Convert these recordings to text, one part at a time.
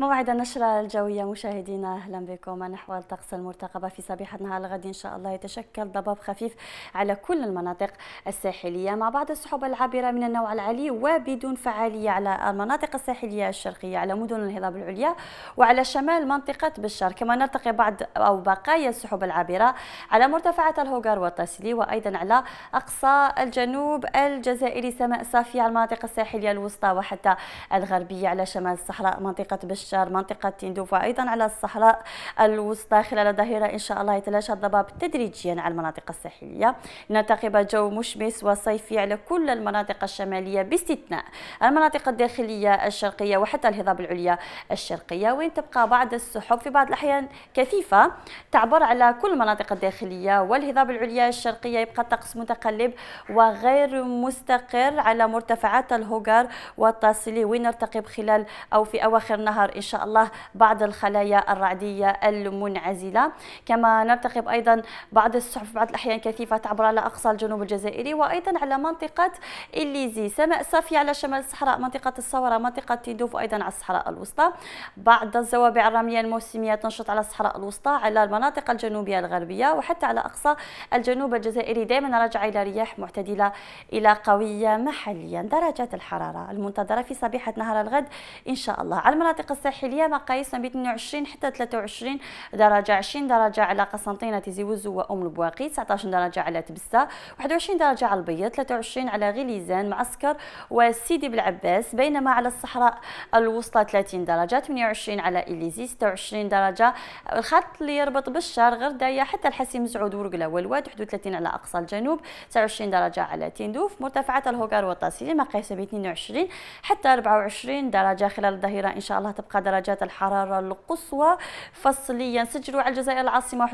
موعد النشرة الجوية مشاهدينا أهلا بكم نحو الطقس المرتقبة في نهار الغد إن شاء الله يتشكل ضباب خفيف على كل المناطق الساحلية مع بعض السحب العابرة من النوع العالي وبدون فعالية على المناطق الساحلية الشرقية على مدن الهضاب العليا وعلى شمال منطقة بشار كما نلتقي بعض أو بقايا السحب العابرة على مرتفعات الهوغار والتاسلي وأيضا على أقصى الجنوب الجزائري سماء صافية على المناطق الساحلية الوسطى وحتى الغربية على شمال الصحراء منطقة بشار الشار منطقة تندوف وأيضا على الصحراء الوسطى خلال الظهيرة إن شاء الله يتلاشى الضباب تدريجيا على المناطق الساحلية نتقب جو مشمس وصيفي على كل المناطق الشمالية باستثناء المناطق الداخلية الشرقية وحتى الهضاب العليا الشرقية وين تبقى بعض السحب في بعض الأحيان كثيفة تعبر على كل المناطق الداخلية والهضاب العليا الشرقية يبقى الطقس متقلب وغير مستقر على مرتفعات الهوغار والتاصيلي وين نرتقب خلال أو في أواخر نهار إن شاء الله بعض الخلايا الرعدية المنعزلة كما نرتقب أيضا بعض السحب بعض الأحيان كثيفة تعبر على أقصى الجنوب الجزائري وأيضا على منطقة الليزي سماء صافية على شمال الصحراء منطقة الصورة منطقة تندوف أيضا على الصحراء الوسطى بعض الزوابع الرملية الموسمية تنشط على الصحراء الوسطى على المناطق الجنوبية الغربية وحتى على أقصى الجنوب الجزائري دائما راجعة إلى رياح معتدلة إلى قوية محليا درجات الحرارة المنتظرة في صبيحة نهار الغد إن شاء الله على المناطق الساحلية الساحليه مقاييسنا بين 22 حتى 23 درجه 20 درجه على قسنطينه تيزي وزو وام البواقي 19 درجه على تبسه 21 درجه على البيض 23 على غليزان معسكر وسيدي بالعباس بينما على الصحراء الوسطى 30 درجه 28 على اليزي 26 درجه الخط اللي يربط بالشار غردايه حتى الحسيم زعود ورقله والواد 31 على اقصى الجنوب 29 درجه على تندوف مرتفعات الهوكر والطاسيلي مقاييس بين 22 حتى 24 درجه خلال الظهيره ان شاء الله تبقى درجات الحرارة القصوى فصليا سجلوا على الجزائر العاصمة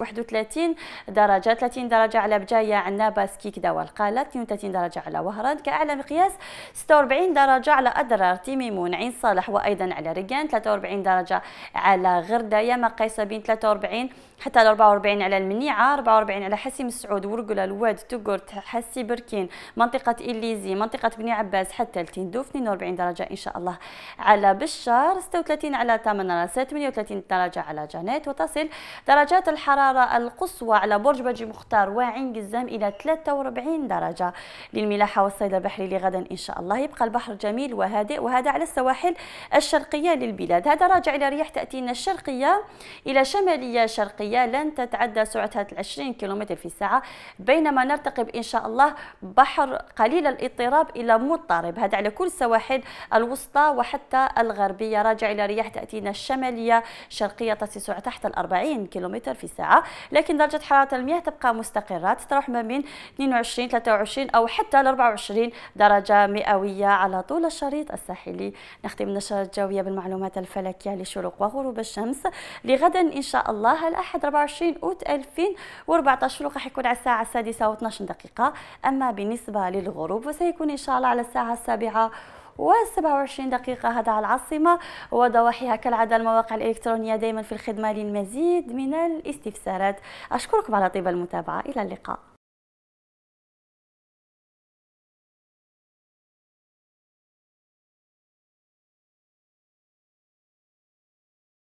31 درجة 30 درجة على بجاية عنابة سكيكدا والقالة 32 درجة على وهران كأعلى مقياس 46 درجة على أدرار تيميمون عين صالح وأيضا على ريقان 43 درجة على غرداية مقايسة بين 43 حتى 44 على المنيعة 44 على حسي مسعود ورقلة الواد تقرت حسي بركين منطقة إليزي منطقة بني عباس حتى التندوف 42 درجة إن شاء الله على بشار 36 على 8 راسات 38 درجة على جانيت وتصل درجات الحرارة القصوى على برج بجي مختار وعين قزام إلى 43 درجة للملاحة والصيد البحري لغدا إن شاء الله يبقى البحر جميل وهادئ وهذا على السواحل الشرقية للبلاد هذا راجع إلى رياح تأتينا الشرقية إلى شمالية شرقية لن تتعدى سرعتها 20 كم في الساعة بينما نرتقب إن شاء الله بحر قليل الاضطراب إلى مضطرب هذا على كل السواحل الوسطى وحتى الغربية راجع إلى رياح تأتينا الشمالية شرقية تسع تحت ال 40 كيلومتر في الساعة لكن درجة حرارة المياه تبقى مستقرة تتراوح ما بين 22 23 أو حتى 24 درجة مئوية على طول الشريط الساحلي نختم النشرة الجوية بالمعلومات الفلكية لشروق وغروب الشمس لغدا إن شاء الله الأحد 24 أوت 2014 راح يكون على الساعة السادسة و12 دقيقة أما بالنسبة للغروب فسيكون إن شاء الله على الساعة السابعة و27 دقيقة هذا على العاصمة وضواحيها كالعادة المواقع الإلكترونية دائما في الخدمة للمزيد من الاستفسارات أشكركم على طيب المتابعة إلى اللقاء